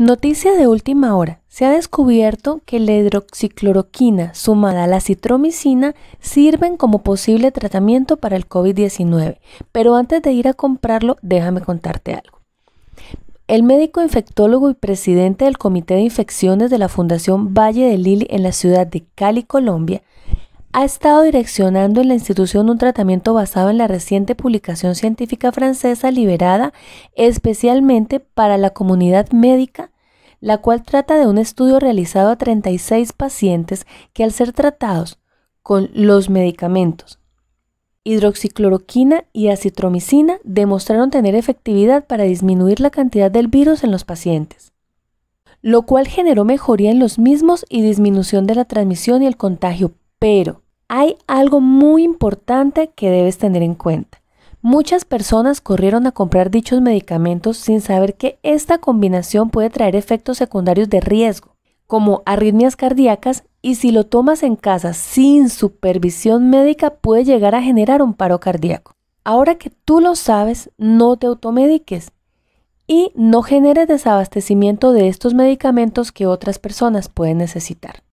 Noticia de última hora. Se ha descubierto que la hidroxicloroquina sumada a la citromicina sirven como posible tratamiento para el COVID-19. Pero antes de ir a comprarlo, déjame contarte algo. El médico infectólogo y presidente del Comité de Infecciones de la Fundación Valle de Lili en la ciudad de Cali, Colombia, ha estado direccionando en la institución un tratamiento basado en la reciente publicación científica francesa liberada especialmente para la comunidad médica, la cual trata de un estudio realizado a 36 pacientes que al ser tratados con los medicamentos hidroxicloroquina y acitromicina demostraron tener efectividad para disminuir la cantidad del virus en los pacientes, lo cual generó mejoría en los mismos y disminución de la transmisión y el contagio pero hay algo muy importante que debes tener en cuenta. Muchas personas corrieron a comprar dichos medicamentos sin saber que esta combinación puede traer efectos secundarios de riesgo, como arritmias cardíacas, y si lo tomas en casa sin supervisión médica puede llegar a generar un paro cardíaco. Ahora que tú lo sabes, no te automediques y no generes desabastecimiento de estos medicamentos que otras personas pueden necesitar.